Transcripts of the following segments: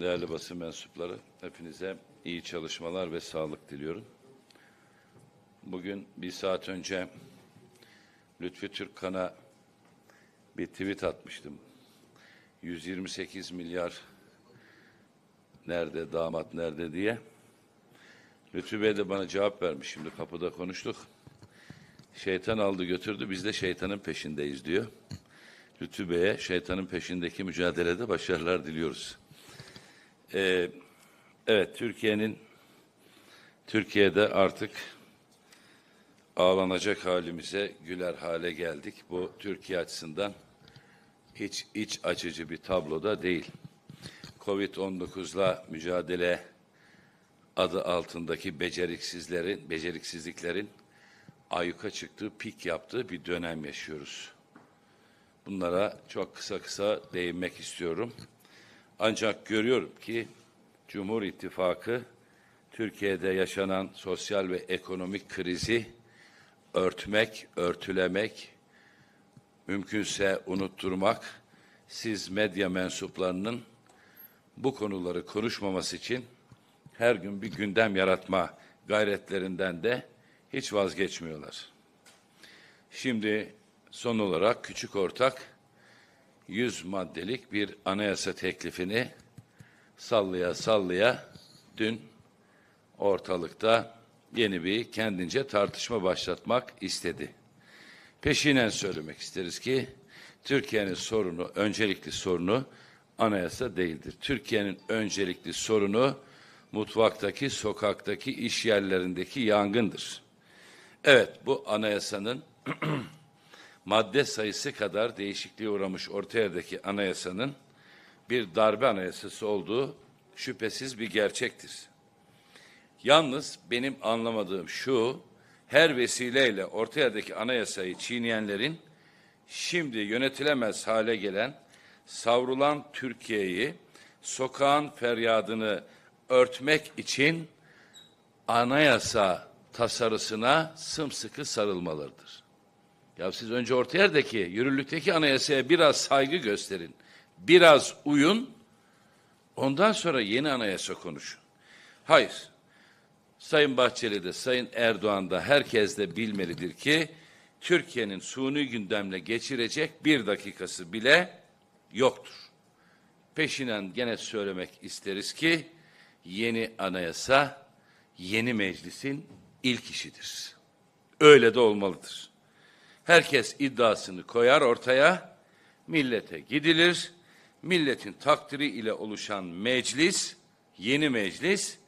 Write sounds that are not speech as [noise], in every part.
değerli basın mensupları, hepinize iyi çalışmalar ve sağlık diliyorum. Bugün bir saat önce Lütfi Türkkan'a bir tweet atmıştım. 128 milyar nerede, damat nerede diye. Lütfi Bey de bana cevap vermiş. Şimdi kapıda konuştuk. Şeytan aldı götürdü, biz de şeytanın peşindeyiz diyor. Lütfi Bey'e şeytanın peşindeki mücadelede başarılar diliyoruz. Ee, evet, Türkiye'nin Türkiye'de artık ağlanacak halimize güler hale geldik. Bu Türkiye açısından hiç iç açıcı bir tabloda değil. Covid-19'la mücadele adı altındaki beceriksizlerin, beceriksizliklerin ayuka çıktığı, pik yaptığı bir dönem yaşıyoruz. Bunlara çok kısa kısa değinmek istiyorum. Ancak görüyorum ki Cumhur İttifakı Türkiye'de yaşanan sosyal ve ekonomik krizi örtmek, örtülemek, mümkünse unutturmak, siz medya mensuplarının bu konuları konuşmaması için her gün bir gündem yaratma gayretlerinden de hiç vazgeçmiyorlar. Şimdi son olarak küçük ortak 100 maddelik bir anayasa teklifini sallaya sallaya dün ortalıkta yeni bir kendince tartışma başlatmak istedi. Peşinen söylemek isteriz ki Türkiye'nin sorunu, öncelikli sorunu anayasa değildir. Türkiye'nin öncelikli sorunu mutfaktaki, sokaktaki, iş yerlerindeki yangındır. Evet, bu anayasanın [clears throat] madde sayısı kadar değişikliğe uğramış ortayadaki anayasanın bir darbe anayasası olduğu şüphesiz bir gerçektir. Yalnız benim anlamadığım şu, her vesileyle ortayadaki anayasayı çiğneyenlerin şimdi yönetilemez hale gelen savrulan Türkiye'yi sokağın feryadını örtmek için anayasa tasarısına sımsıkı sarılmalarıdır. Ya siz önce orta yerdeki, yürürlükteki anayasaya biraz saygı gösterin. Biraz uyun. Ondan sonra yeni anayasa konuşun. Hayır. Sayın Bahçeli'de, Sayın Erdoğan'da herkes de bilmelidir ki Türkiye'nin suni gündemle geçirecek bir dakikası bile yoktur. Peşinen gene söylemek isteriz ki yeni anayasa yeni meclisin ilk işidir. Öyle de olmalıdır. Herkes iddiasını koyar ortaya, millete gidilir. Milletin takdiri ile oluşan meclis, yeni meclis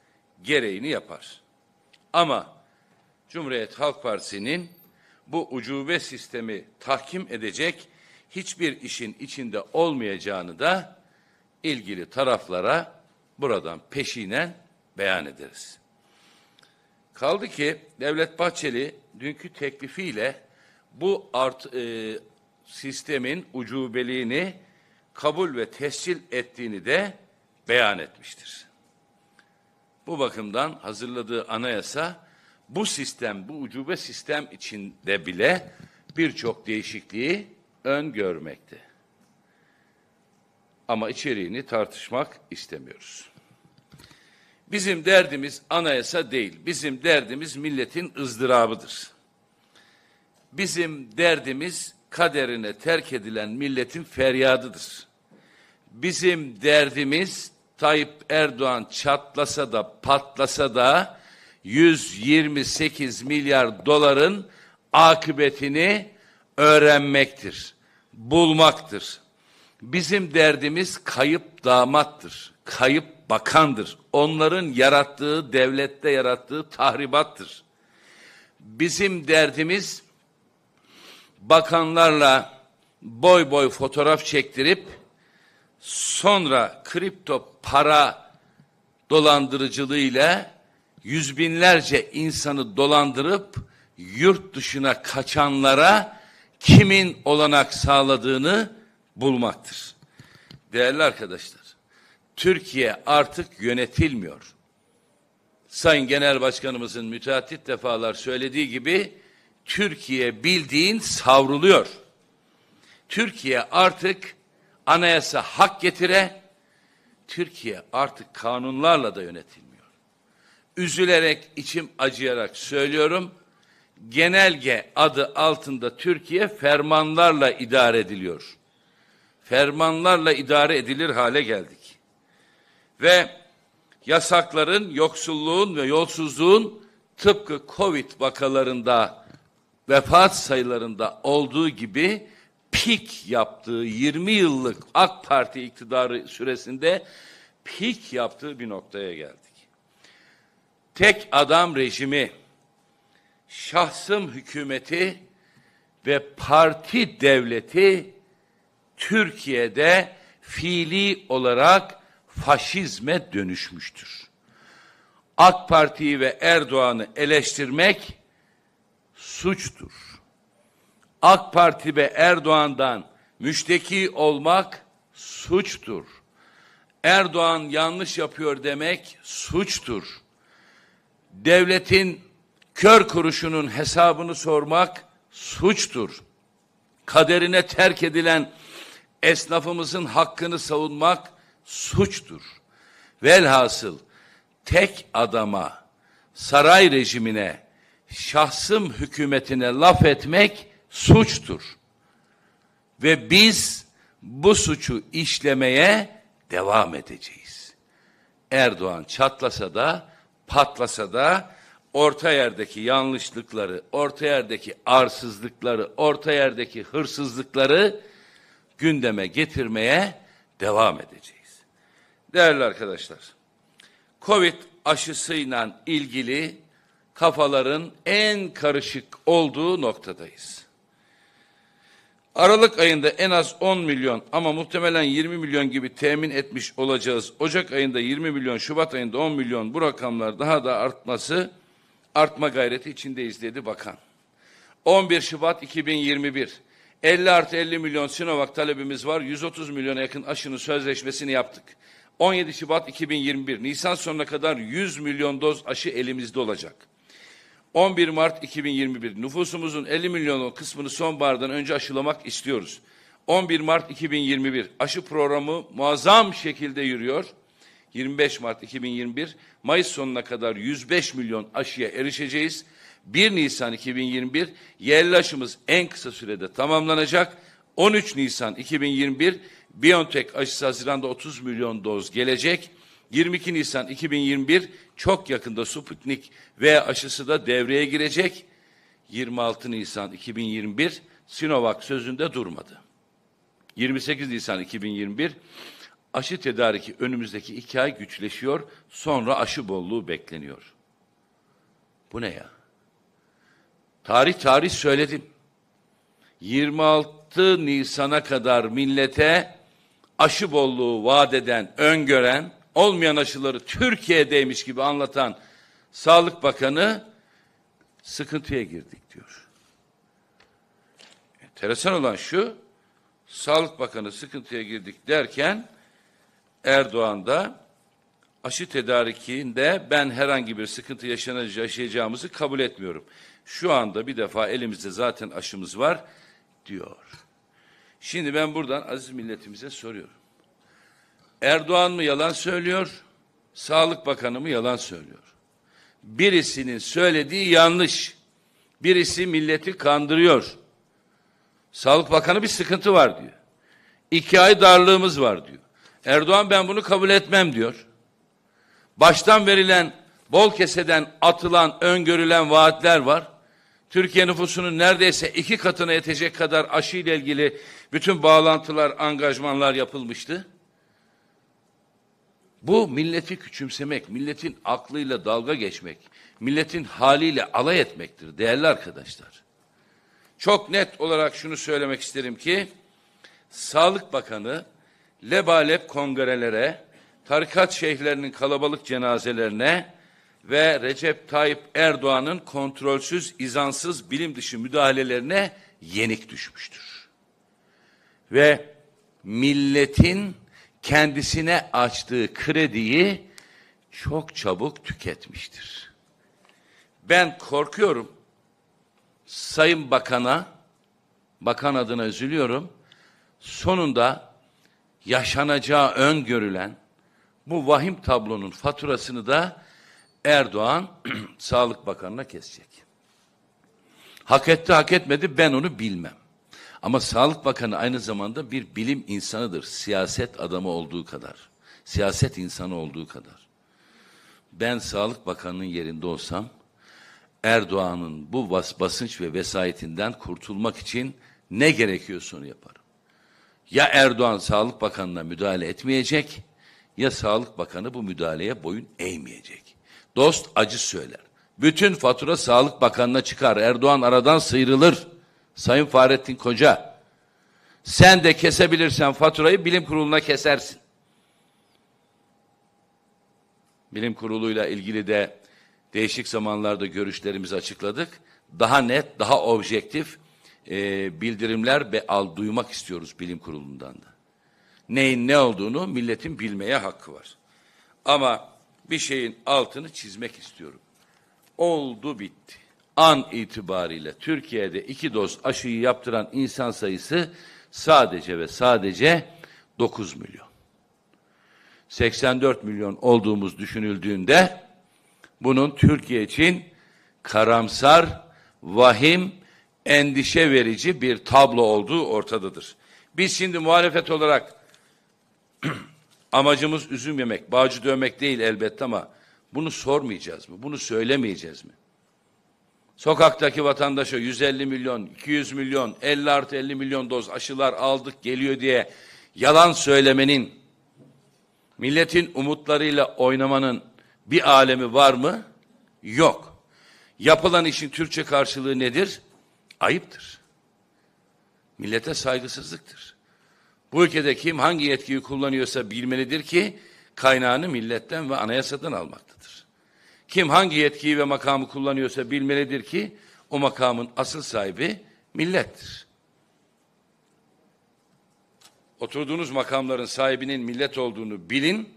gereğini yapar. Ama Cumhuriyet Halk Partisi'nin bu ucube sistemi tahkim edecek hiçbir işin içinde olmayacağını da ilgili taraflara buradan peşinen beyan ederiz. Kaldı ki Devlet Bahçeli dünkü teklifiyle bu art e, sistemin ucubeliğini kabul ve tescil ettiğini de beyan etmiştir. Bu bakımdan hazırladığı anayasa bu sistem, bu ucube sistem içinde bile birçok değişikliği öngörmekte. Ama içeriğini tartışmak istemiyoruz. Bizim derdimiz anayasa değil, bizim derdimiz milletin ızdırabıdır. Bizim derdimiz kaderine terk edilen milletin feryadıdır. Bizim derdimiz Tayyip Erdoğan çatlasa da patlasa da 128 milyar doların akıbetini öğrenmektir, bulmaktır. Bizim derdimiz kayıp damattır, kayıp bakandır. Onların yarattığı, devlette yarattığı tahribattır. Bizim derdimiz bakanlarla boy boy fotoğraf çektirip sonra kripto para dolandırıcılığıyla yüz binlerce insanı dolandırıp yurt dışına kaçanlara kimin olanak sağladığını bulmaktır. Değerli arkadaşlar, Türkiye artık yönetilmiyor. Sayın Genel Başkanımızın müteahhit defalar söylediği gibi Türkiye bildiğin savruluyor. Türkiye artık anayasa hak getire, Türkiye artık kanunlarla da yönetilmiyor. Üzülerek, içim acıyarak söylüyorum, genelge adı altında Türkiye fermanlarla idare ediliyor. Fermanlarla idare edilir hale geldik. Ve yasakların, yoksulluğun ve yolsuzluğun tıpkı Covid vakalarında vefat sayılarında olduğu gibi pik yaptığı 20 yıllık AK Parti iktidarı süresinde pik yaptığı bir noktaya geldik. Tek adam rejimi, şahsım hükümeti ve parti devleti Türkiye'de fiili olarak faşizme dönüşmüştür. AK Parti'yi ve Erdoğan'ı eleştirmek suçtur. AK Parti ve Erdoğan'dan müşteki olmak suçtur. Erdoğan yanlış yapıyor demek suçtur. Devletin kör kuruşunun hesabını sormak suçtur. Kaderine terk edilen esnafımızın hakkını savunmak suçtur. Velhasıl tek adama, saray rejimine şahsım hükümetine laf etmek suçtur. Ve biz bu suçu işlemeye devam edeceğiz. Erdoğan çatlasa da patlasa da orta yerdeki yanlışlıkları, orta yerdeki arsızlıkları, orta yerdeki hırsızlıkları gündeme getirmeye devam edeceğiz. Değerli arkadaşlar, Covid aşısıyla ilgili kafaların en karışık olduğu noktadayız. Aralık ayında en az 10 milyon ama muhtemelen 20 milyon gibi temin etmiş olacağız. Ocak ayında 20 milyon, Şubat ayında 10 milyon bu rakamlar daha da artması artma gayreti içindeyiz dedi bakan. 11 Şubat 2021 50 artı 50 milyon Sinovac talebimiz var. 130 milyona yakın aşının sözleşmesini yaptık. 17 Şubat 2021 Nisan sonuna kadar 100 milyon doz aşı elimizde olacak. 11 Mart 2021 nüfusumuzun 50 milyonu kısmını sonbahardan önce aşılamak istiyoruz. 11 Mart 2021 aşı programı muazzam şekilde yürüyor. 25 Mart 2021 Mayıs sonuna kadar 105 milyon aşıya erişeceğiz. 1 Nisan 2021 yerli aşımız en kısa sürede tamamlanacak. 13 Nisan 2021 BioNTech aşısı Haziran'da 30 milyon doz gelecek. 22 Nisan 2021 çok yakında Sputnik V aşısı da devreye girecek. 26 Nisan 2021 Sinovac sözünde durmadı. 28 Nisan 2021 aşı tedariki önümüzdeki iki ay güçleşiyor, sonra aşı bolluğu bekleniyor. Bu ne ya? Tarih tarih söyledim. 26 Nisan'a kadar millete aşı bolluğu vaat eden, öngören olmayan aşıları Türkiye'deymiş gibi anlatan Sağlık Bakanı sıkıntıya girdik diyor. Enteresan olan şu, Sağlık Bakanı sıkıntıya girdik derken Erdoğan da aşı tedarikinde ben herhangi bir sıkıntı yaşayacağımızı kabul etmiyorum. Şu anda bir defa elimizde zaten aşımız var diyor. Şimdi ben buradan aziz milletimize soruyorum. Erdoğan mı yalan söylüyor, Sağlık Bakanı mı yalan söylüyor? Birisinin söylediği yanlış. Birisi milleti kandırıyor. Sağlık Bakanı bir sıkıntı var diyor. İki ay darlığımız var diyor. Erdoğan ben bunu kabul etmem diyor. Baştan verilen, bol keseden atılan, öngörülen vaatler var. Türkiye nüfusunun neredeyse iki katına yetecek kadar aşı ile ilgili bütün bağlantılar, angajmanlar yapılmıştı. Bu milleti küçümsemek, milletin aklıyla dalga geçmek, milletin haliyle alay etmektir değerli arkadaşlar. Çok net olarak şunu söylemek isterim ki, Sağlık Bakanı lebalep kongrelere, tarikat şeyhlerinin kalabalık cenazelerine ve Recep Tayyip Erdoğan'ın kontrolsüz, izansız, bilim dışı müdahalelerine yenik düşmüştür. Ve milletin kendisine açtığı krediyi çok çabuk tüketmiştir. Ben korkuyorum. Sayın Bakan'a, bakan adına üzülüyorum. Sonunda yaşanacağı öngörülen bu vahim tablonun faturasını da Erdoğan [clears throat] Sağlık Bakanı'na kesecek. Hak etti hak etmedi ben onu bilmem. Ama Sağlık Bakanı aynı zamanda bir bilim insanıdır. Siyaset adamı olduğu kadar. Siyaset insanı olduğu kadar. Ben Sağlık Bakanı'nın yerinde olsam Erdoğan'ın bu bas basınç ve vesayetinden kurtulmak için ne gerekiyorsa onu yaparım. Ya Erdoğan Sağlık Bakanı'na müdahale etmeyecek ya Sağlık Bakanı bu müdahaleye boyun eğmeyecek. Dost acı söyler. Bütün fatura Sağlık Bakanı'na çıkar. Erdoğan aradan sıyrılır. Sayın Fahrettin Koca sen de kesebilirsen faturayı bilim kuruluna kesersin. Bilim kuruluyla ilgili de değişik zamanlarda görüşlerimizi açıkladık. Daha net, daha objektif e, bildirimler be, al, duymak istiyoruz bilim kurulundan da. Neyin ne olduğunu milletin bilmeye hakkı var. Ama bir şeyin altını çizmek istiyorum. Oldu bitti an itibariyle Türkiye'de iki doz aşıyı yaptıran insan sayısı sadece ve sadece 9 milyon. 84 milyon olduğumuz düşünüldüğünde bunun Türkiye için karamsar, vahim, endişe verici bir tablo olduğu ortadadır. Biz şimdi muhalefet olarak [clears throat] amacımız üzüm yemek, bağcı dövmek değil elbette ama bunu sormayacağız mı? Bunu söylemeyeceğiz mi? Sokaktaki vatandaşa 150 milyon, 200 milyon, 50 artı 50 milyon doz aşılar aldık geliyor diye yalan söylemenin, milletin umutlarıyla oynamanın bir alemi var mı? Yok. Yapılan işin Türkçe karşılığı nedir? Ayıptır. Millete saygısızlıktır. Bu ülkede kim hangi yetkiyi kullanıyorsa bilmelidir ki kaynağını milletten ve anayasadan almaktadır. Kim hangi yetkiyi ve makamı kullanıyorsa bilmelidir ki o makamın asıl sahibi millettir. Oturduğunuz makamların sahibinin millet olduğunu bilin,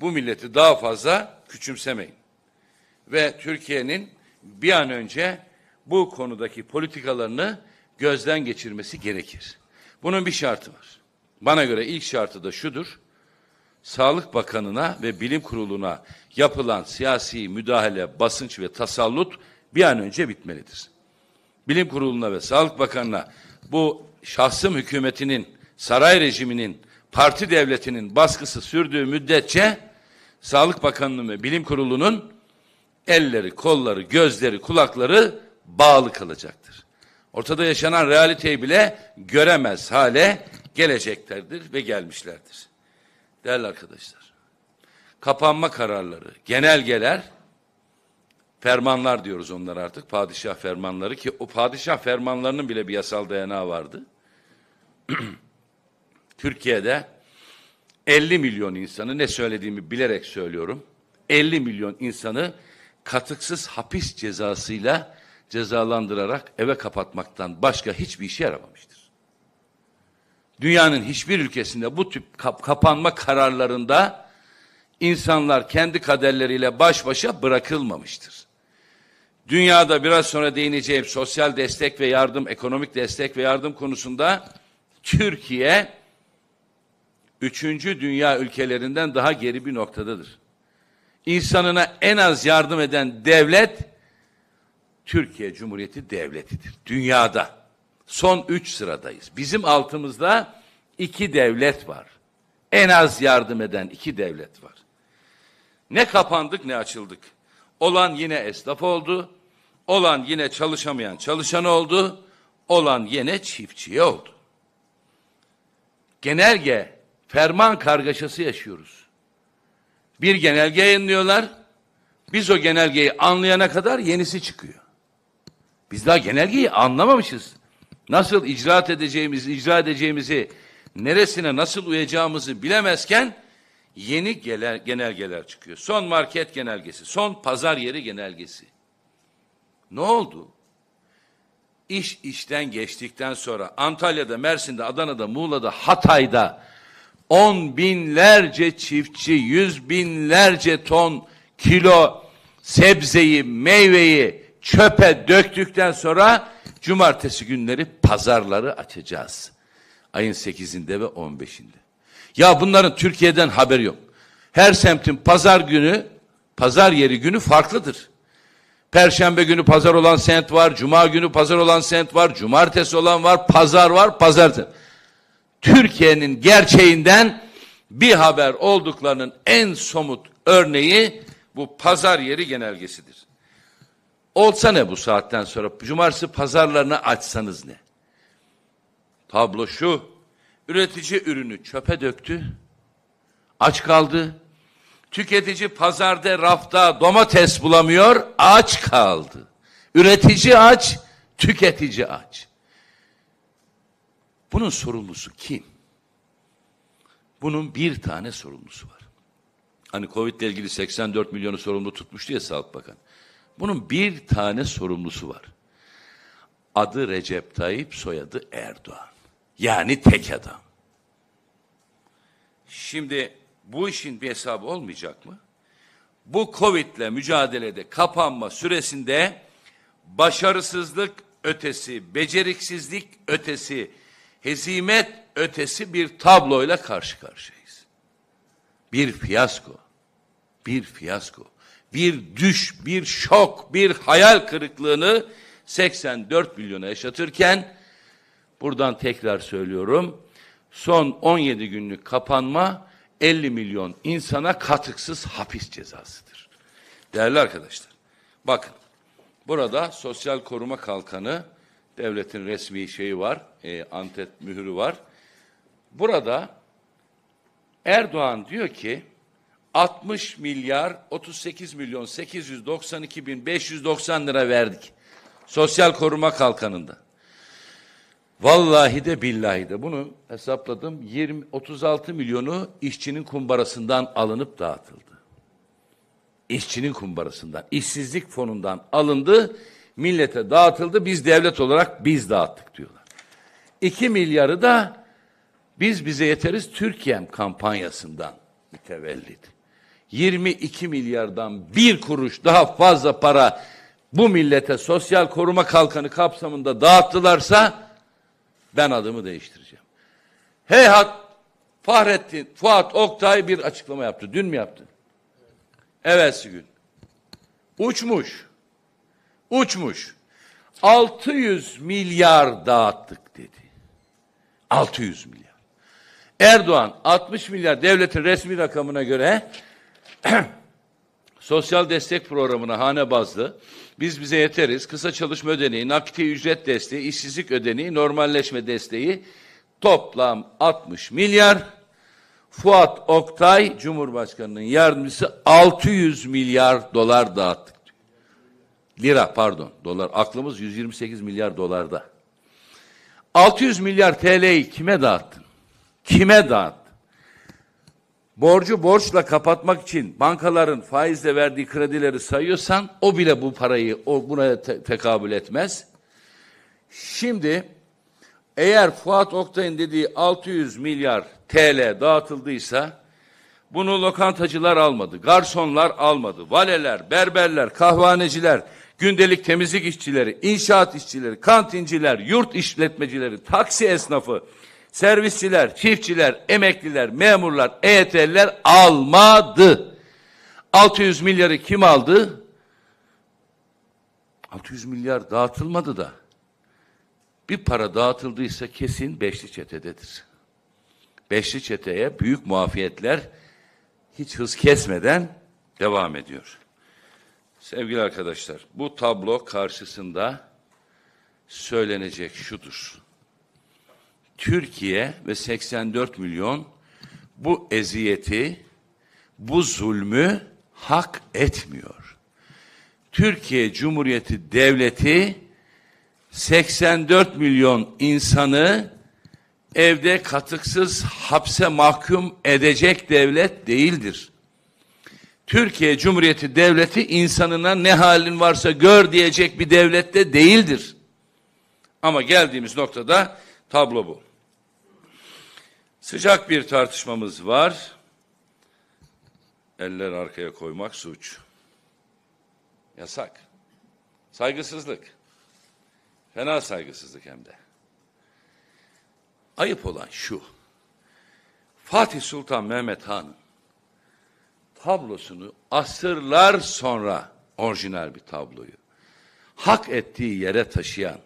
bu milleti daha fazla küçümsemeyin. Ve Türkiye'nin bir an önce bu konudaki politikalarını gözden geçirmesi gerekir. Bunun bir şartı var. Bana göre ilk şartı da şudur. Sağlık Bakanı'na ve Bilim Kurulu'na yapılan siyasi müdahale, basınç ve tasallut bir an önce bitmelidir. Bilim Kurulu'na ve Sağlık Bakanı'na bu şahsım hükümetinin, saray rejiminin, parti devletinin baskısı sürdüğü müddetçe Sağlık Bakanlığı ve Bilim Kurulu'nun elleri, kolları, gözleri, kulakları bağlı kalacaktır. Ortada yaşanan realiteyi bile göremez hale geleceklerdir ve gelmişlerdir. Değerli arkadaşlar, kapanma kararları, genelgeler, fermanlar diyoruz onlar artık, padişah fermanları ki o padişah fermanlarının bile bir yasal dayanağı vardı. [clears throat] Türkiye'de 50 milyon insanı ne söylediğimi bilerek söylüyorum. 50 milyon insanı katıksız hapis cezasıyla cezalandırarak eve kapatmaktan başka hiçbir işe yaramamıştır. Dünyanın hiçbir ülkesinde bu tip kap kapanma kararlarında insanlar kendi kaderleriyle baş başa bırakılmamıştır. Dünyada biraz sonra değineceğim sosyal destek ve yardım, ekonomik destek ve yardım konusunda Türkiye üçüncü dünya ülkelerinden daha geri bir noktadadır. İnsanına en az yardım eden devlet Türkiye Cumhuriyeti devletidir. Dünyada son üç sıradayız. Bizim altımızda iki devlet var. En az yardım eden iki devlet var. Ne kapandık ne açıldık. Olan yine esnaf oldu. Olan yine çalışamayan çalışan oldu. Olan yine çiftçiye oldu. Genelge, ferman kargaşası yaşıyoruz. Bir genelge yayınlıyorlar. Biz o genelgeyi anlayana kadar yenisi çıkıyor. Biz daha genelgeyi anlamamışız nasıl icraat edeceğimizi, icra edeceğimizi, neresine nasıl uyacağımızı bilemezken yeni genel, genelgeler çıkıyor. Son market genelgesi, son pazar yeri genelgesi. Ne oldu? İş işten geçtikten sonra Antalya'da, Mersin'de, Adana'da, Muğla'da, Hatay'da on binlerce çiftçi, yüz binlerce ton kilo sebzeyi, meyveyi çöpe döktükten sonra Cumartesi günleri pazarları açacağız. Ayın 8'inde ve 15'inde. Ya bunların Türkiye'den haberi yok. Her semtin pazar günü, pazar yeri günü farklıdır. Perşembe günü pazar olan semt var, cuma günü pazar olan semt var, cumartesi olan var, pazar var, pazardır. Türkiye'nin gerçeğinden bir haber olduklarının en somut örneği bu pazar yeri genelgesidir. Olsa ne bu saatten sonra? Cumartesi pazarlarını açsanız ne? Tablo şu. Üretici ürünü çöpe döktü. Aç kaldı. Tüketici pazarda, rafta domates bulamıyor. Aç kaldı. Üretici aç, tüketici aç. Bunun sorumlusu kim? Bunun bir tane sorumlusu var. Hani Covid ile ilgili 84 milyonu sorumlu tutmuştu ya Sağlık Bakanı. Bunun bir tane sorumlusu var. Adı Recep Tayyip, soyadı Erdoğan. Yani tek adam. Şimdi bu işin bir hesabı olmayacak mı? Bu Covid'le mücadelede kapanma süresinde başarısızlık ötesi, beceriksizlik ötesi, hezimet ötesi bir tabloyla karşı karşıyayız. Bir fiyasko. Bir fiyasko bir düş, bir şok, bir hayal kırıklığını 84 milyona yaşatırken buradan tekrar söylüyorum. Son 17 günlük kapanma 50 milyon insana katıksız hapis cezasıdır. Değerli arkadaşlar, bakın burada sosyal koruma kalkanı devletin resmi şeyi var, e, antet mührü var. Burada Erdoğan diyor ki 60 milyar 38 milyon 892 bin 590 lira verdik. Sosyal koruma kalkanında. Vallahi de billahi de bunu hesapladım. 20 36 milyonu işçinin kumbarasından alınıp dağıtıldı. İşçinin kumbarasından, işsizlik fonundan alındı, millete dağıtıldı. Biz devlet olarak biz dağıttık diyorlar. 2 milyarı da biz bize yeteriz Türkiye'm kampanyasından mütevellit. 22 milyardan bir kuruş daha fazla para bu millete sosyal koruma kalkanı kapsamında dağıttılarsa ben adımı değiştireceğim. Heyhat Fahrettin Fuat Oktay bir açıklama yaptı. Dün mü yaptı? Evvelsi gün. Uçmuş. Uçmuş. 600 milyar dağıttık dedi. 600 milyar. Erdoğan 60 milyar devletin resmi rakamına göre [clears throat] Sosyal destek programına hane bazlı biz bize yeteriz. Kısa çalışma ödeneği, nakdi ücret desteği, işsizlik ödeneği, normalleşme desteği toplam 60 milyar. Fuat Oktay Cumhurbaşkanı'nın yardımcısı 600 milyar dolar dağıttık. Lira pardon dolar aklımız 128 milyar dolarda. 600 milyar TL'yi kime dağıttın? Kime dağıttın? borcu borçla kapatmak için bankaların faizle verdiği kredileri sayıyorsan o bile bu parayı o buna te tekabül etmez. Şimdi eğer Fuat Oktay'ın dediği 600 milyar TL dağıtıldıysa bunu lokantacılar almadı, garsonlar almadı, valeler, berberler, kahvaneciler, gündelik temizlik işçileri, inşaat işçileri, kantinciler, yurt işletmecileri, taksi esnafı, servisçiler, çiftçiler, emekliler, memurlar, EYT'liler almadı. 600 milyarı kim aldı? 600 milyar dağıtılmadı da. Bir para dağıtıldıysa kesin beşli çetededir. Beşli çeteye büyük muafiyetler hiç hız kesmeden devam ediyor. Sevgili arkadaşlar, bu tablo karşısında söylenecek şudur. Türkiye ve 84 milyon bu eziyeti, bu zulmü hak etmiyor. Türkiye Cumhuriyeti Devleti 84 milyon insanı evde katıksız hapse mahkum edecek devlet değildir. Türkiye Cumhuriyeti Devleti insanına ne halin varsa gör diyecek bir devlette de değildir. Ama geldiğimiz noktada Tablo bu. Sıcak bir tartışmamız var. Eller arkaya koymak suç. Yasak. Saygısızlık. Fena saygısızlık hem de. Ayıp olan şu. Fatih Sultan Mehmet Han tablosunu asırlar sonra orijinal bir tabloyu hak ettiği yere taşıyan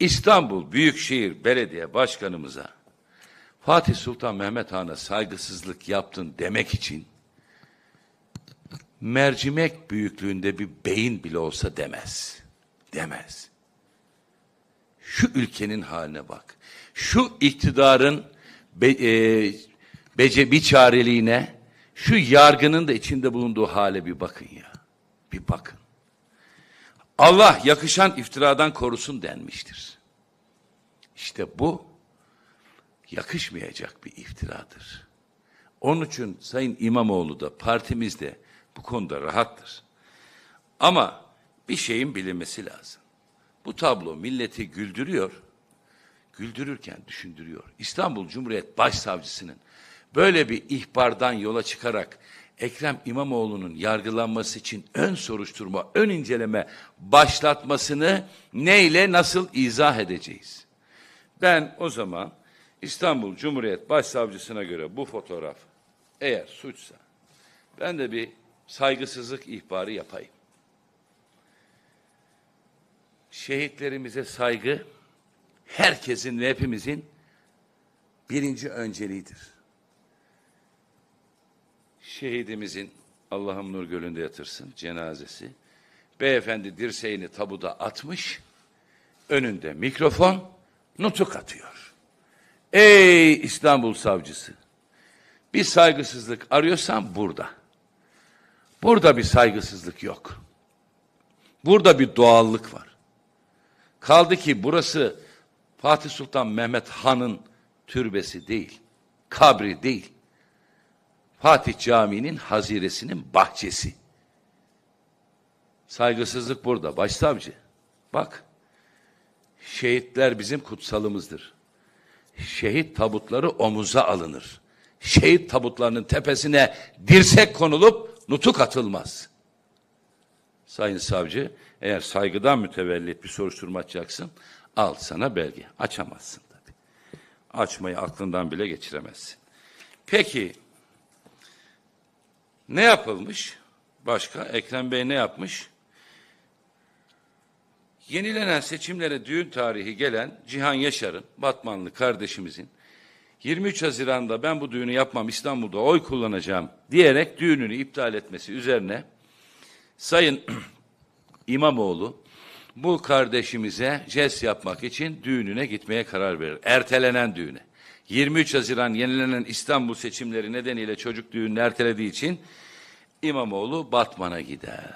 İstanbul Büyükşehir Belediye Başkanımıza Fatih Sultan Mehmet Han'a saygısızlık yaptın demek için mercimek büyüklüğünde bir beyin bile olsa demez. Demez. Şu ülkenin haline bak. Şu iktidarın be, e, bece bir çareliğine, şu yargının da içinde bulunduğu hale bir bakın ya. Bir bakın. Allah yakışan iftiradan korusun denmiştir. İşte bu yakışmayacak bir iftiradır. Onun için Sayın İmamoğlu da partimizde bu konuda rahattır. Ama bir şeyin bilinmesi lazım. Bu tablo milleti güldürüyor, güldürürken düşündürüyor. İstanbul Cumhuriyet Başsavcısının böyle bir ihbardan yola çıkarak Ekrem İmamoğlu'nun yargılanması için ön soruşturma, ön inceleme başlatmasını neyle nasıl izah edeceğiz? Ben o zaman İstanbul Cumhuriyet Başsavcısına göre bu fotoğraf eğer suçsa ben de bir saygısızlık ihbarı yapayım. Şehitlerimize saygı herkesin ve hepimizin birinci önceliğidir şehidimizin Allah'ın Nur Gölü'nde yatırsın cenazesi. Beyefendi dirseğini tabuda atmış. Önünde mikrofon nutuk atıyor. Ey İstanbul savcısı. Bir saygısızlık arıyorsan burada. Burada bir saygısızlık yok. Burada bir doğallık var. Kaldı ki burası Fatih Sultan Mehmet Han'ın türbesi değil, kabri değil. Fatih Camii'nin haziresinin bahçesi. Saygısızlık burada. Başsavcı. Bak. Şehitler bizim kutsalımızdır. Şehit tabutları omuza alınır. Şehit tabutlarının tepesine dirsek konulup nutuk atılmaz. Sayın savcı, eğer saygıdan mütevellit bir soruşturma açacaksın, al sana belge. Açamazsın tabii. Açmayı aklından bile geçiremezsin. Peki, ne yapılmış? Başka Ekrem Bey ne yapmış? Yenilenen seçimlere düğün tarihi gelen Cihan Yaşar'ın, Batmanlı kardeşimizin 23 Haziran'da ben bu düğünü yapmam İstanbul'da oy kullanacağım diyerek düğününü iptal etmesi üzerine Sayın [clears throat] İmamoğlu bu kardeşimize jest yapmak için düğününe gitmeye karar verir. Ertelenen düğüne. 23 Haziran yenilenen İstanbul seçimleri nedeniyle çocuk düğününü ertelediği için İmamoğlu Batman'a gider.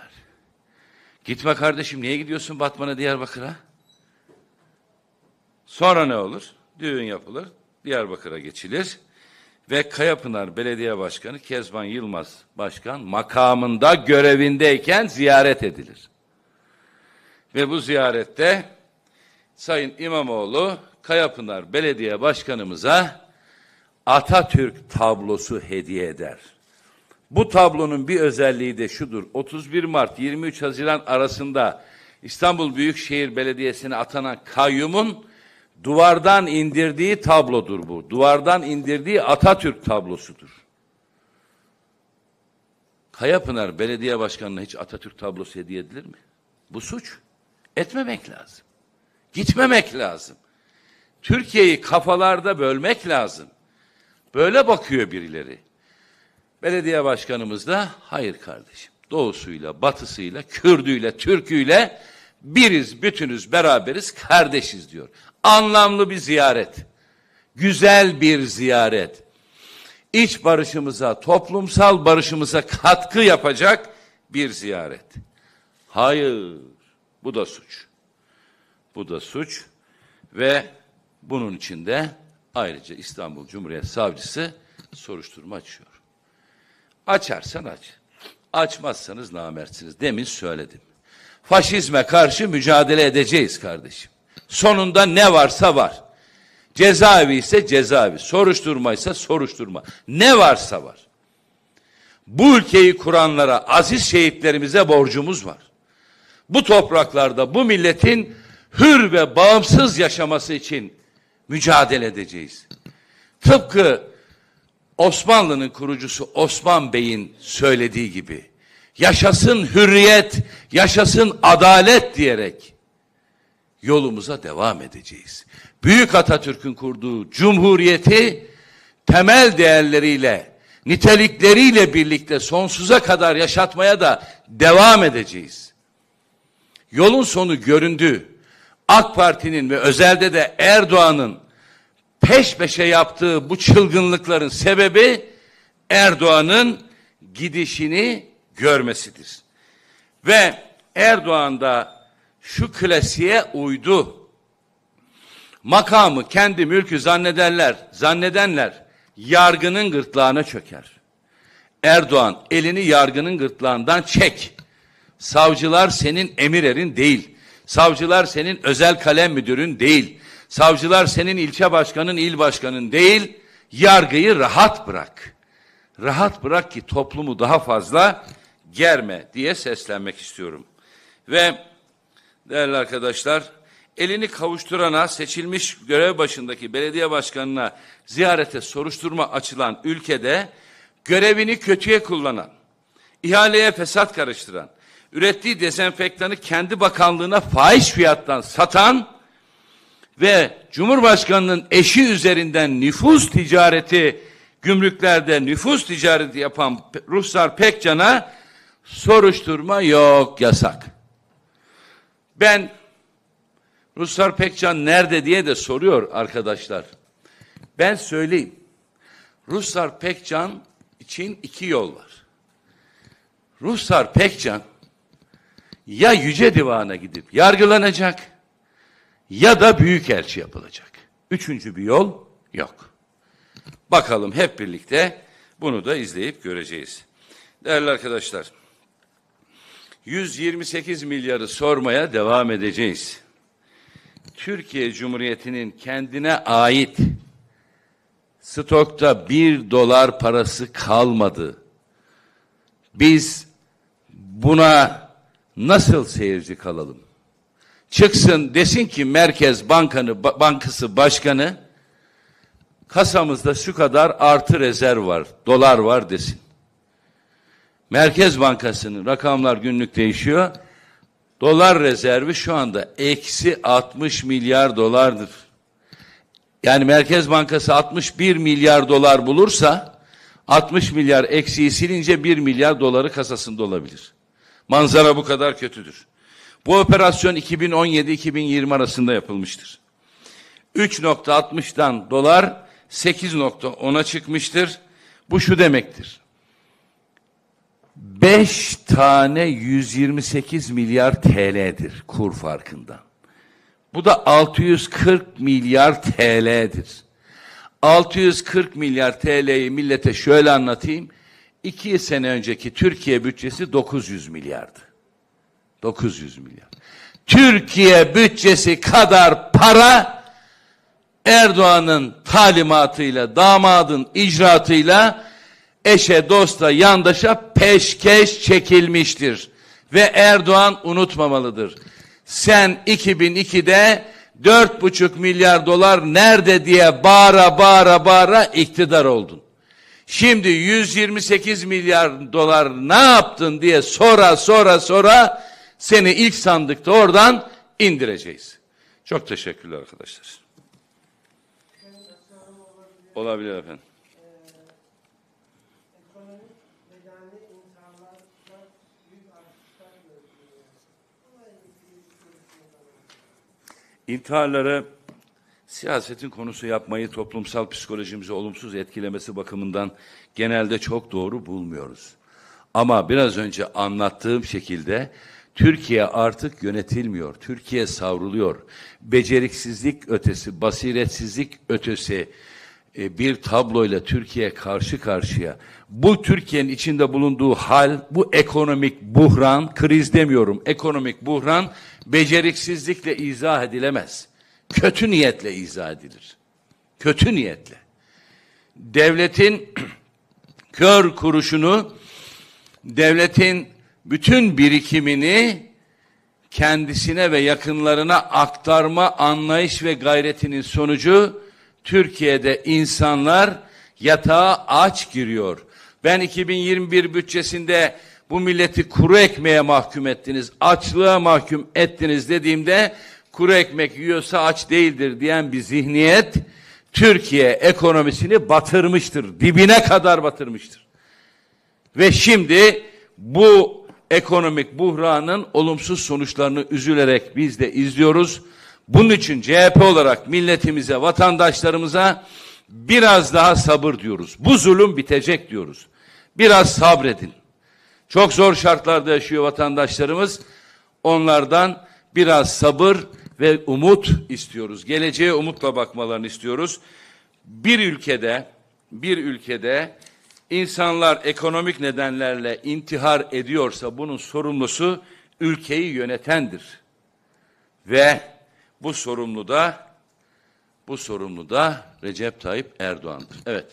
Gitme kardeşim niye gidiyorsun Batman'a Diyarbakır'a? Sonra ne olur? Düğün yapılır, Diyarbakır'a geçilir ve Kayapınar Belediye Başkanı Kezban Yılmaz Başkan makamında görevindeyken ziyaret edilir. Ve bu ziyarette Sayın İmamoğlu Kayapınar Belediye Başkanımıza Atatürk tablosu hediye eder. Bu tablonun bir özelliği de şudur. 31 Mart 23 Haziran arasında İstanbul Büyükşehir Belediyesi'ne atanan kayyumun duvardan indirdiği tablodur bu. Duvardan indirdiği Atatürk tablosudur. Kayapınar Belediye Başkanı'na hiç Atatürk tablosu hediye edilir mi? Bu suç. Etmemek lazım. Gitmemek lazım. Türkiye'yi kafalarda bölmek lazım. Böyle bakıyor birileri. Belediye başkanımız da hayır kardeşim. Doğusuyla, batısıyla, Kürdüyle, Türküyle biriz, bütünüz, beraberiz, kardeşiz diyor. Anlamlı bir ziyaret. Güzel bir ziyaret. İç barışımıza, toplumsal barışımıza katkı yapacak bir ziyaret. Hayır, bu da suç. Bu da suç ve bunun için de ayrıca İstanbul Cumhuriyet Savcısı soruşturma açıyor. Açarsan aç. Açmazsanız namertsiniz. Demin söyledim. Faşizme karşı mücadele edeceğiz kardeşim. Sonunda ne varsa var. Cezaevi ise cezaevi, soruşturma ise soruşturma. Ne varsa var. Bu ülkeyi kuranlara, aziz şehitlerimize borcumuz var. Bu topraklarda bu milletin hür ve bağımsız yaşaması için mücadele edeceğiz. Tıpkı Osmanlı'nın kurucusu Osman Bey'in söylediği gibi yaşasın hürriyet, yaşasın adalet diyerek yolumuza devam edeceğiz. Büyük Atatürk'ün kurduğu cumhuriyeti temel değerleriyle, nitelikleriyle birlikte sonsuza kadar yaşatmaya da devam edeceğiz. Yolun sonu göründü. AK Parti'nin ve özelde de Erdoğan'ın peş peşe yaptığı bu çılgınlıkların sebebi Erdoğan'ın gidişini görmesidir. Ve Erdoğan da şu klasiğe uydu. Makamı kendi mülkü zannederler, zannedenler yargının gırtlağına çöker. Erdoğan elini yargının gırtlağından çek. Savcılar senin emir erin değil. Savcılar senin özel kalem müdürün değil. Savcılar senin ilçe başkanın, il başkanın değil. Yargıyı rahat bırak. Rahat bırak ki toplumu daha fazla germe diye seslenmek istiyorum. Ve değerli arkadaşlar elini kavuşturana seçilmiş görev başındaki belediye başkanına ziyarete soruşturma açılan ülkede görevini kötüye kullanan, ihaleye fesat karıştıran, ürettiği dezenfektanı kendi bakanlığına faiz fiyattan satan ve Cumhurbaşkanı'nın eşi üzerinden nüfus ticareti, gümrüklerde nüfus ticareti yapan Ruslar Pekcan'a soruşturma yok, yasak. Ben Ruslar Pekcan nerede diye de soruyor arkadaşlar. Ben söyleyeyim. Ruslar Pekcan için iki yol var. Ruslar Pekcan ya yüce divana gidip yargılanacak ya da büyük elçi yapılacak. Üçüncü bir yol yok. Bakalım hep birlikte bunu da izleyip göreceğiz. Değerli arkadaşlar, 128 milyarı sormaya devam edeceğiz. Türkiye Cumhuriyeti'nin kendine ait stokta bir dolar parası kalmadı. Biz buna nasıl seyirci kalalım? Çıksın desin ki Merkez Bankanı Bankası Başkanı kasamızda şu kadar artı rezerv var, dolar var desin. Merkez Bankası'nın rakamlar günlük değişiyor. Dolar rezervi şu anda eksi 60 milyar dolardır. Yani Merkez Bankası 61 milyar dolar bulursa 60 milyar eksiği silince 1 milyar doları kasasında olabilir manzara bu kadar kötüdür. Bu operasyon 2017-2020 arasında yapılmıştır. 3.60'dan dolar 8.10'a çıkmıştır. Bu şu demektir. 5 tane 128 milyar TL'dir kur farkından. Bu da 640 milyar TL'dir. 640 milyar TL'yi millete şöyle anlatayım. İki sene önceki Türkiye bütçesi 900 milyardı. 900 milyar. Türkiye bütçesi kadar para Erdoğan'ın talimatıyla, damadın icraatıyla eşe, dosta, yandaşa peşkeş çekilmiştir. Ve Erdoğan unutmamalıdır. Sen 2002'de dört buçuk milyar dolar nerede diye bağıra bağıra bağıra iktidar oldun. Şimdi 128 milyar dolar ne yaptın diye sonra sonra sonra seni ilk sandıkta oradan indireceğiz. Çok teşekkürler arkadaşlar. Olabilir efendim. İntiharları siyasetin konusu yapmayı toplumsal psikolojimizi olumsuz etkilemesi bakımından genelde çok doğru bulmuyoruz. Ama biraz önce anlattığım şekilde Türkiye artık yönetilmiyor. Türkiye savruluyor. Beceriksizlik ötesi, basiretsizlik ötesi e, bir tabloyla Türkiye karşı karşıya. Bu Türkiye'nin içinde bulunduğu hal, bu ekonomik buhran, kriz demiyorum, ekonomik buhran beceriksizlikle izah edilemez kötü niyetle izah edilir. Kötü niyetle. Devletin [clears throat] kör kuruşunu, devletin bütün birikimini kendisine ve yakınlarına aktarma anlayış ve gayretinin sonucu Türkiye'de insanlar yatağa aç giriyor. Ben 2021 bütçesinde bu milleti kuru ekmeğe mahkum ettiniz, açlığa mahkum ettiniz dediğimde kuru ekmek yiyorsa aç değildir diyen bir zihniyet Türkiye ekonomisini batırmıştır. Dibine kadar batırmıştır. Ve şimdi bu ekonomik buhranın olumsuz sonuçlarını üzülerek biz de izliyoruz. Bunun için CHP olarak milletimize, vatandaşlarımıza biraz daha sabır diyoruz. Bu zulüm bitecek diyoruz. Biraz sabredin. Çok zor şartlarda yaşıyor vatandaşlarımız. Onlardan biraz sabır ve umut istiyoruz. Geleceğe umutla bakmalarını istiyoruz. Bir ülkede bir ülkede insanlar ekonomik nedenlerle intihar ediyorsa bunun sorumlusu ülkeyi yönetendir. Ve bu sorumlu da bu sorumlu da Recep Tayyip Erdoğan'dır. Evet.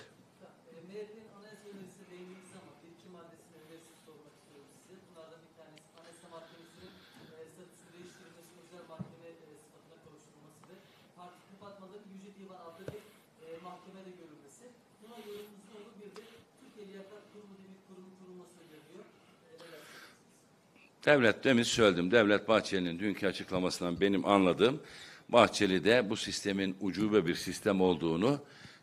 Devlet demin söyledim. Devlet Bahçeli'nin dünkü açıklamasından benim anladığım Bahçeli de bu sistemin ucube bir sistem olduğunu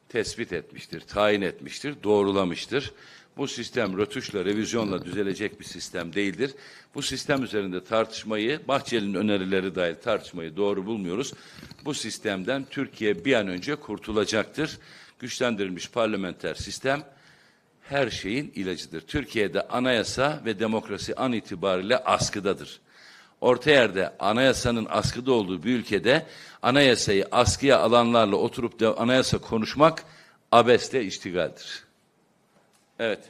tespit etmiştir, tayin etmiştir, doğrulamıştır. Bu sistem rötuşla, revizyonla düzelecek bir sistem değildir. Bu sistem üzerinde tartışmayı, Bahçeli'nin önerileri dair tartışmayı doğru bulmuyoruz. Bu sistemden Türkiye bir an önce kurtulacaktır. Güçlendirilmiş parlamenter sistem her şeyin ilacıdır. Türkiye'de anayasa ve demokrasi an itibariyle askıdadır. Orta yerde anayasanın askıda olduğu bir ülkede anayasayı askıya alanlarla oturup da anayasa konuşmak abeste iştigaldir. Evet.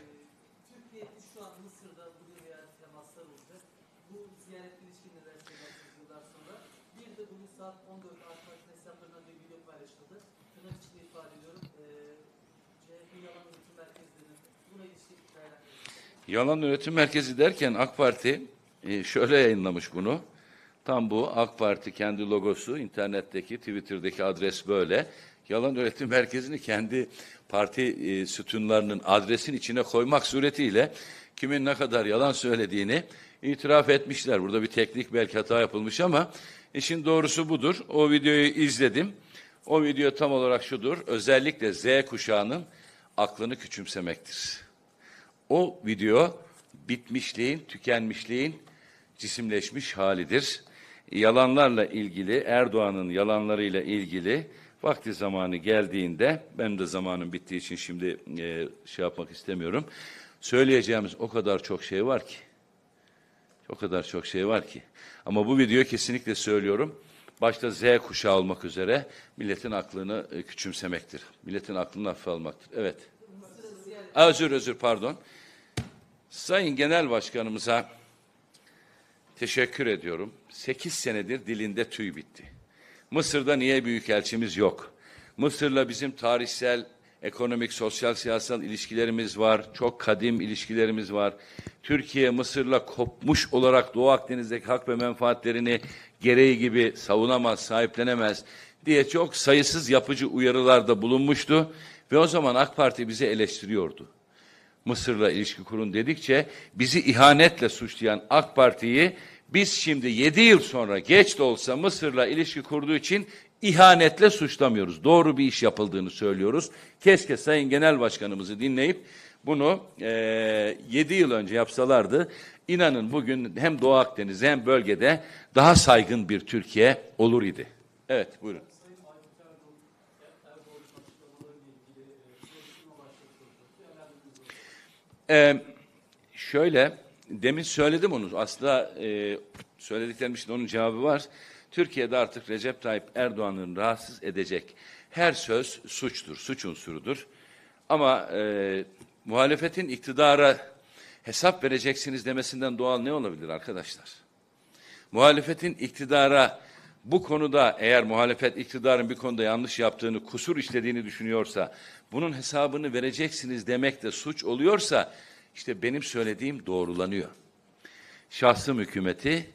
Yalan Üretim Merkezi derken AK Parti e, şöyle yayınlamış bunu. Tam bu AK Parti kendi logosu internetteki Twitter'daki adres böyle. Yalan Üretim Merkezi'ni kendi parti e, sütunlarının adresin içine koymak suretiyle kimin ne kadar yalan söylediğini itiraf etmişler. Burada bir teknik belki hata yapılmış ama işin doğrusu budur. O videoyu izledim. O video tam olarak şudur. Özellikle Z kuşağının aklını küçümsemektir. O video bitmişliğin, tükenmişliğin cisimleşmiş halidir. Yalanlarla ilgili, Erdoğan'ın yalanlarıyla ilgili vakti zamanı geldiğinde, ben de zamanım bittiği için şimdi e, şey yapmak istemiyorum. Söyleyeceğimiz o kadar çok şey var ki. O kadar çok şey var ki. Ama bu video kesinlikle söylüyorum. Başta Z kuşağı olmak üzere milletin aklını e, küçümsemektir. Milletin aklını hafife almaktır. Evet. Özür özür pardon. Sayın Genel Başkanımıza teşekkür ediyorum. Sekiz senedir dilinde tüy bitti. Mısır'da niye büyükelçimiz yok? Mısır'la bizim tarihsel, ekonomik, sosyal, siyasal ilişkilerimiz var. Çok kadim ilişkilerimiz var. Türkiye Mısır'la kopmuş olarak Doğu Akdeniz'deki hak ve menfaatlerini gereği gibi savunamaz, sahiplenemez diye çok sayısız yapıcı uyarılarda bulunmuştu ve o zaman AK Parti bizi eleştiriyordu. Mısır'la ilişki kurun dedikçe bizi ihanetle suçlayan AK Parti'yi biz şimdi yedi yıl sonra geç de olsa Mısır'la ilişki kurduğu için ihanetle suçlamıyoruz. Doğru bir iş yapıldığını söylüyoruz. Keşke Sayın Genel Başkanımızı dinleyip bunu e, 7 yıl önce yapsalardı inanın bugün hem Doğu Akdeniz hem bölgede daha saygın bir Türkiye olur idi. Evet buyurun. Ee, şöyle, demin söyledim onu. Aslında e, söylediklerim için onun cevabı var. Türkiye'de artık Recep Tayyip Erdoğan'ın rahatsız edecek her söz suçtur, suç unsurudur. Ama e, muhalefetin iktidara hesap vereceksiniz demesinden doğal ne olabilir arkadaşlar? Muhalefetin iktidara bu konuda eğer muhalefet iktidarın bir konuda yanlış yaptığını, kusur işlediğini düşünüyorsa, bunun hesabını vereceksiniz demek de suç oluyorsa, işte benim söylediğim doğrulanıyor. Şahsım hükümeti,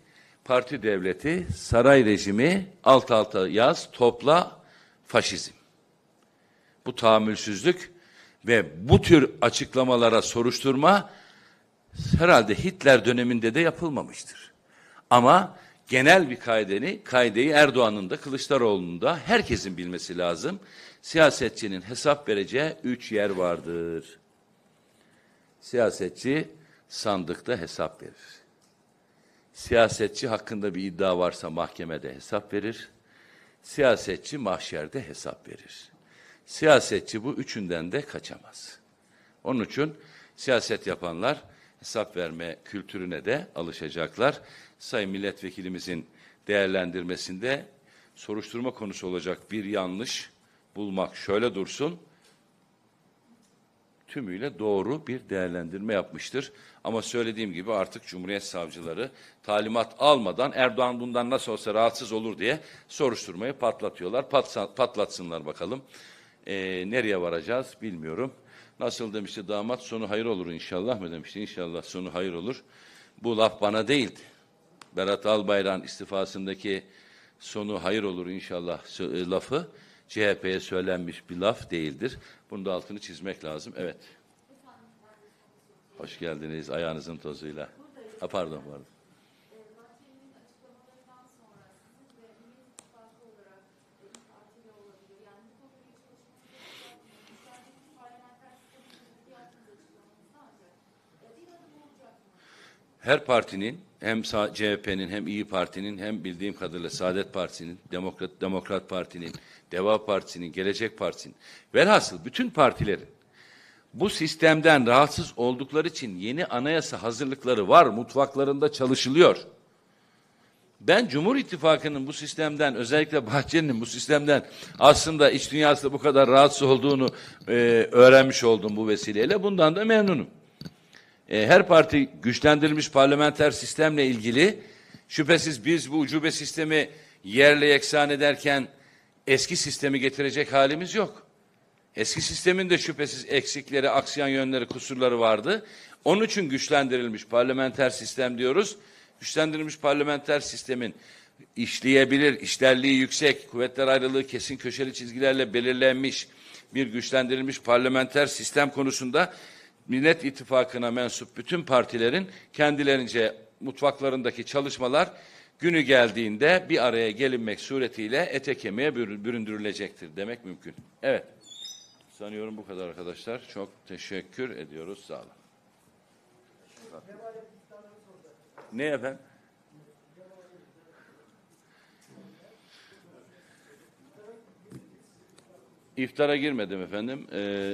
parti devleti, saray rejimi, alt alta yaz, topla, faşizm. Bu tahammülsüzlük ve bu tür açıklamalara soruşturma herhalde Hitler döneminde de yapılmamıştır. Ama genel bir kaideni, kaideyi Erdoğan'ın da Kılıçdaroğlu'nun da herkesin bilmesi lazım. Siyasetçinin hesap vereceği üç yer vardır. Siyasetçi sandıkta hesap verir. Siyasetçi hakkında bir iddia varsa mahkemede hesap verir. Siyasetçi mahşerde hesap verir. Siyasetçi bu üçünden de kaçamaz. Onun için siyaset yapanlar hesap verme kültürüne de alışacaklar. Sayın milletvekilimizin değerlendirmesinde soruşturma konusu olacak bir yanlış bulmak şöyle dursun tümüyle doğru bir değerlendirme yapmıştır. Ama söylediğim gibi artık Cumhuriyet Savcıları talimat almadan Erdoğan bundan nasıl olsa rahatsız olur diye soruşturmayı patlatıyorlar. Patsa, patlatsınlar bakalım. Ee, nereye varacağız bilmiyorum. Nasıl demişti damat sonu hayır olur inşallah mı demişti inşallah sonu hayır olur. Bu laf bana değildi. Berat Albayrak'ın istifasındaki sonu hayır olur inşallah e, lafı CHP'ye söylenmiş bir laf değildir. bunu da altını çizmek lazım. Evet. Hoş geldiniz ayağınızın tozuyla. Ha, pardon pardon. her partinin hem CHP'nin hem İyi Parti'nin hem bildiğim kadarıyla Saadet Partisi'nin, Demokrat Demokrat Parti'nin, Deva Partisi'nin, Gelecek Partisi'nin velhasıl bütün partilerin bu sistemden rahatsız oldukları için yeni anayasa hazırlıkları var, mutfaklarında çalışılıyor. Ben Cumhur İttifakı'nın bu sistemden özellikle Bahçeli'nin bu sistemden aslında iç dünyasında bu kadar rahatsız olduğunu e, öğrenmiş oldum bu vesileyle. Bundan da memnunum e, her parti güçlendirilmiş parlamenter sistemle ilgili şüphesiz biz bu ucube sistemi yerle yeksan ederken eski sistemi getirecek halimiz yok. Eski sistemin de şüphesiz eksikleri, aksiyan yönleri, kusurları vardı. Onun için güçlendirilmiş parlamenter sistem diyoruz. Güçlendirilmiş parlamenter sistemin işleyebilir, işlerliği yüksek, kuvvetler ayrılığı kesin köşeli çizgilerle belirlenmiş bir güçlendirilmiş parlamenter sistem konusunda Millet İttifakı'na mensup bütün partilerin kendilerince mutfaklarındaki çalışmalar günü geldiğinde bir araya gelinmek suretiyle ete kemiğe büründürülecektir demek mümkün. Evet. Sanıyorum bu kadar arkadaşlar. Çok teşekkür ediyoruz. Sağ olun. Ne efendim? İftara girmedim efendim. Ee,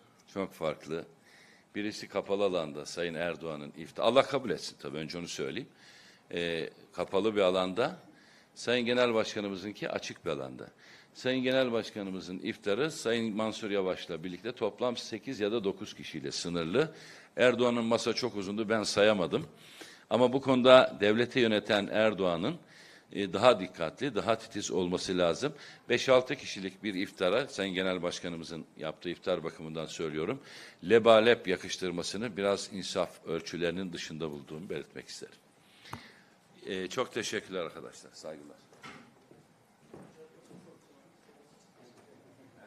Çok farklı. Birisi kapalı alanda Sayın Erdoğan'ın iftira, Allah kabul etsin tabii önce onu söyleyeyim. Ee, kapalı bir alanda, Sayın Genel Başkanımızınki açık bir alanda. Sayın Genel Başkanımızın iftarı Sayın Mansur Yavaş'la birlikte toplam 8 ya da 9 kişiyle sınırlı. Erdoğan'ın masa çok uzundu ben sayamadım. Ama bu konuda devleti yöneten Erdoğan'ın e, daha dikkatli, daha titiz olması lazım. 5-6 kişilik bir iftara, sen Genel Başkanımızın yaptığı iftar bakımından söylüyorum, lebalep yakıştırmasını biraz insaf ölçülerinin dışında bulduğumu belirtmek isterim. E, çok teşekkürler arkadaşlar, saygılar.